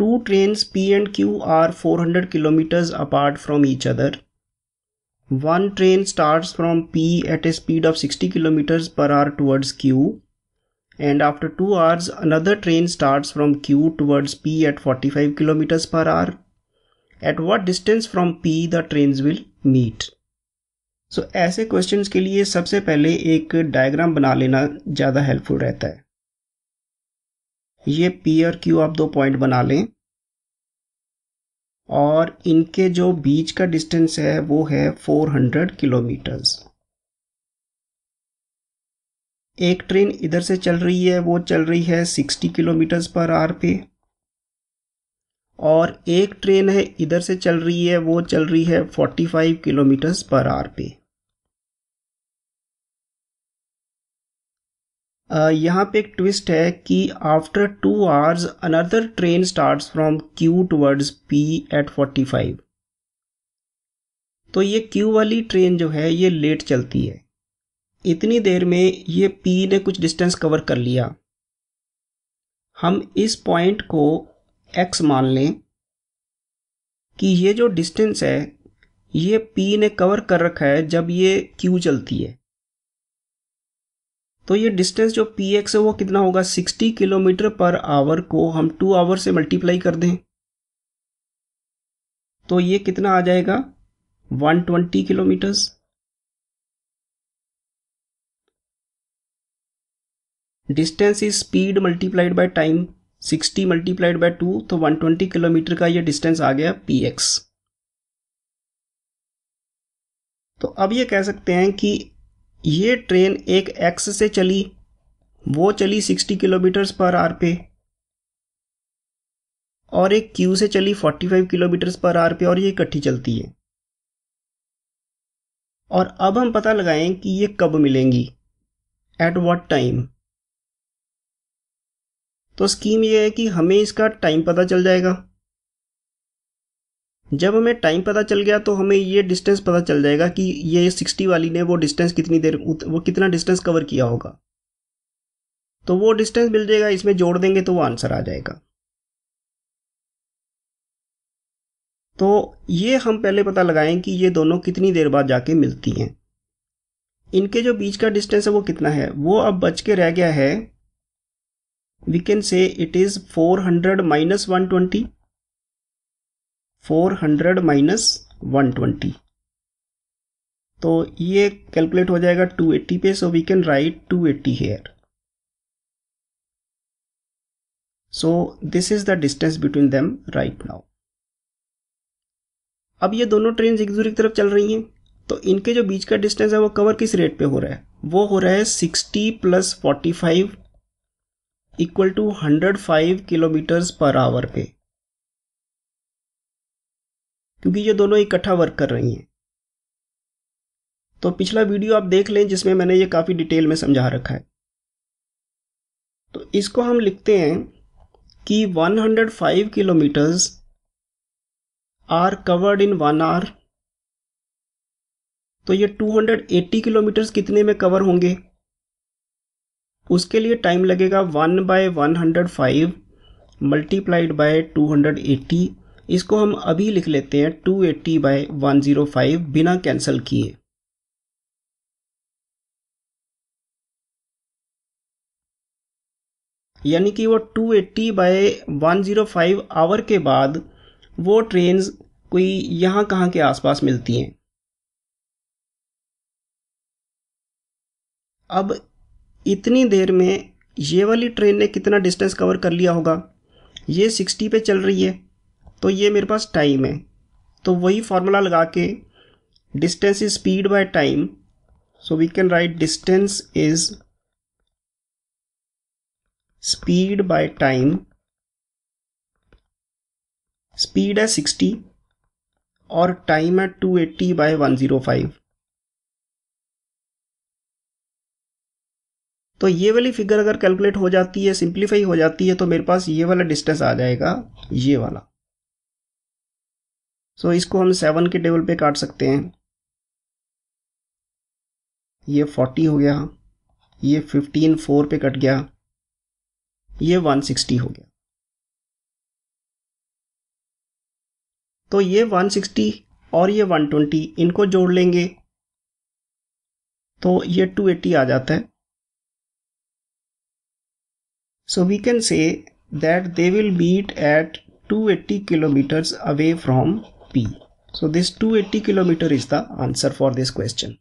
two trains P and Q are 400 kilometers apart from each other. One train starts from P at a speed of 60 kilometers per hour towards Q and after 2 hours another train starts from Q towards P at 45 kilometers per hour. At what distance from P the trains will meet? So so, ऐसे questions के लिए सबसे पहले एक diagram बना लेना ज़्यादा helpful रहता है ये पी और क्यू आप दो पॉइंट बना लें और इनके जो बीच का डिस्टेंस है वो है 400 किलोमीटर्स एक ट्रेन इधर से चल रही है वो चल रही है 60 किलोमीटर्स पर आर पे और एक ट्रेन है इधर से चल रही है वो चल रही है 45 किलोमीटर्स पर आर पे यहाँ पे एक ट्विस्ट है कि after two hours another train starts from Q towards P at forty five तो ये क्यू वाली ट्रेन जो है ये लेट चलती है इतनी देर में ये पी ने कुछ डिस्टेंस कवर कर लिया हम इस पॉइंट को एक्स मान लें कि ये जो डिस्टेंस है ये पी ने कवर कर रखा है जब ये क्यू चलती है तो ये डिस्टेंस जो पी एक्स है वो कितना होगा सिक्सटी किलोमीटर पर आवर को हम टू आवर से मल्टीप्लाई कर दें तो ये कितना आ जाएगा 120 twenty kilometres distance is speed multiplied by time 60 multiplied by two तो 120 किलोमीटर का ये डिस्टेंस आ गया पी एक्स तो अब ये कह सकते हैं कि ये ट्रेन एक एक्स से चली वो चली सिक्सटी किलोमीटर्स पर आर पे और एक क्यू से चली forty five kilometres per hour पे और ये इकट्ठी चलती है और अब हम पता लगाएं कि ये कब मिलेंगी एट वॉट टाइम तो स्कीम ये है कि हमें इसका टाइम पता चल जाएगा जब हमें टाइम पता चल गया तो हमें ये डिस्टेंस पता चल जाएगा कि ये सिक्सटी वाली ने वो डिस्टेंस कितनी देर वो कितना डिस्टेंस कवर किया होगा तो वो डिस्टेंस मिल जाएगा इसमें जोड़ देंगे तो वो आंसर आ जाएगा तो ये हम पहले पता लगाएं कि ये दोनों कितनी देर बाद जाके मिलती हैं इनके जो बीच का डिस्टेंस है वो कितना है वो अब बच के रह गया है we can say it is four hundred minus one twenty 400 minus 120 तो ये कैलकुलेट हो जाएगा 280 पे so we can write 280 here so this is the distance between them right now अब ये दोनों ट्रेन एक दूसरे की तरफ चल रही हैं तो इनके जो बीच का डिस्टेंस है वो कवर किस रेट पे हो रहा है वो हो रहा है 60 plus 45 equal to 105 kilometres per hour पे क्योंकि ये दोनों इकट्ठा वर्क कर रही हैं तो पिछला वीडियो आप देख लें जिसमें मैंने ये काफ़ी डिटेल में समझा रखा है तो इसको हम लिखते हैं कि 105 kilometres are covered in one hour तो ये 280 किलोमीटर्स कितने में कवर होंगे उसके लिए टाइम लगेगा 1 बाय 105 मल्टीप्लाइड बाय 280 इसको हम अभी लिख लेते हैं 280 एट्टी बाई वन बिना कैंसिल किए यानी कि वो 280 एट्टी बाई वन आवर के बाद वो ट्रेन कोई यहाँ कहाँ के आसपास मिलती हैं अब इतनी देर में ये वाली ट्रेन ने कितना डिस्टेंस कवर कर लिया होगा ये 60 पे चल रही है तो ये मेरे पास टाइम है तो वही फार्मूला लगा के distance is speed by time so we can write distance is speed by time speed है 60 और टाइम है 280 एट्टी बाय वन तो ये वाली फिगर अगर कैलकुलेट हो जाती है सिंप्लीफाई हो जाती है तो मेरे पास ये वाला डिस्टेंस आ जाएगा ये वाला सो so, इसको हम सेवन के टेबल पे काट सकते हैं ये फोर्टी हो गया ये फिफ्टीन फोर पे कट गया ये वन सिक्सटी हो गया तो ये वन सिक्सटी और ये वन ट्वेंटी इनको जोड़ लेंगे तो ये टू एट्टी आ जाता है so we can say that they will meet at 280 kilometres away from P. So this 280 kilometer is the answer for this question.